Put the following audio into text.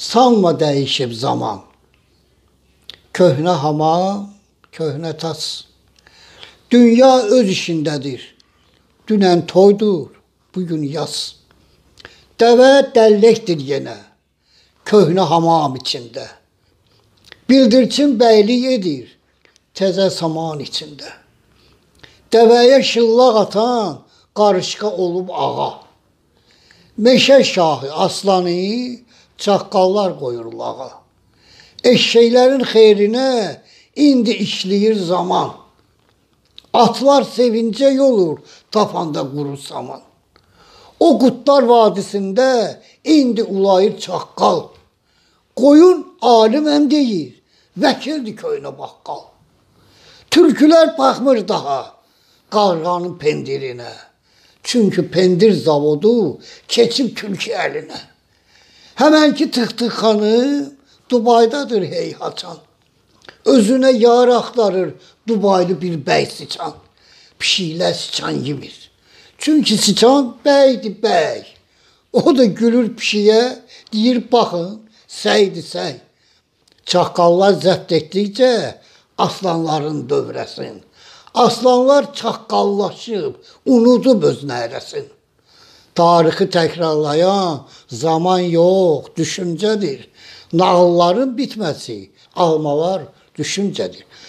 salma dəyişib zaman. Köhnə hama, köhnə tas. Dünya öz işindədir. Dünən toydur, bu gün yaz. Dəvə dəlləkdir yenə. Köhnə hamam içində. Bildirçin bəylik edir təzə saman içində. Dəvəyə şıllaq atan qarışqa olub ağa. Meşə şahı aslanı çaqqallar qoyur lağa. Eşşəklərin xeyrinə indi işləyir zaman. Atlar sevincə yolur tapanda quru saman. O qutlar vadisində indi ulayır çaqqal. Qoyun aliməm deyir, vəkildir köynə baqqal. Türkülər baxmır daha qarğanın pendirinə. Çünki pendir zavodu keçib Türkiyə əlinə. Həmənki Tıq-Tıq xanı Dubaydadır hey haçan. Özünə yar axtarır Dubaylı bir bəy siçan. Pişiklə siçan yemir. Çünki siçan bəydir bəy. O da gülür pişiyə, deyir baxın, səydir səy. Çaqqallar zəbt etdikcə aslanların dövrəsin. Aslanlar çaqqallaşıb, unudub öz nəhrəsin tarixi təkrarlayan zaman yox, düşüncədir. Nağılların bitməsi, almalar düşüncədir.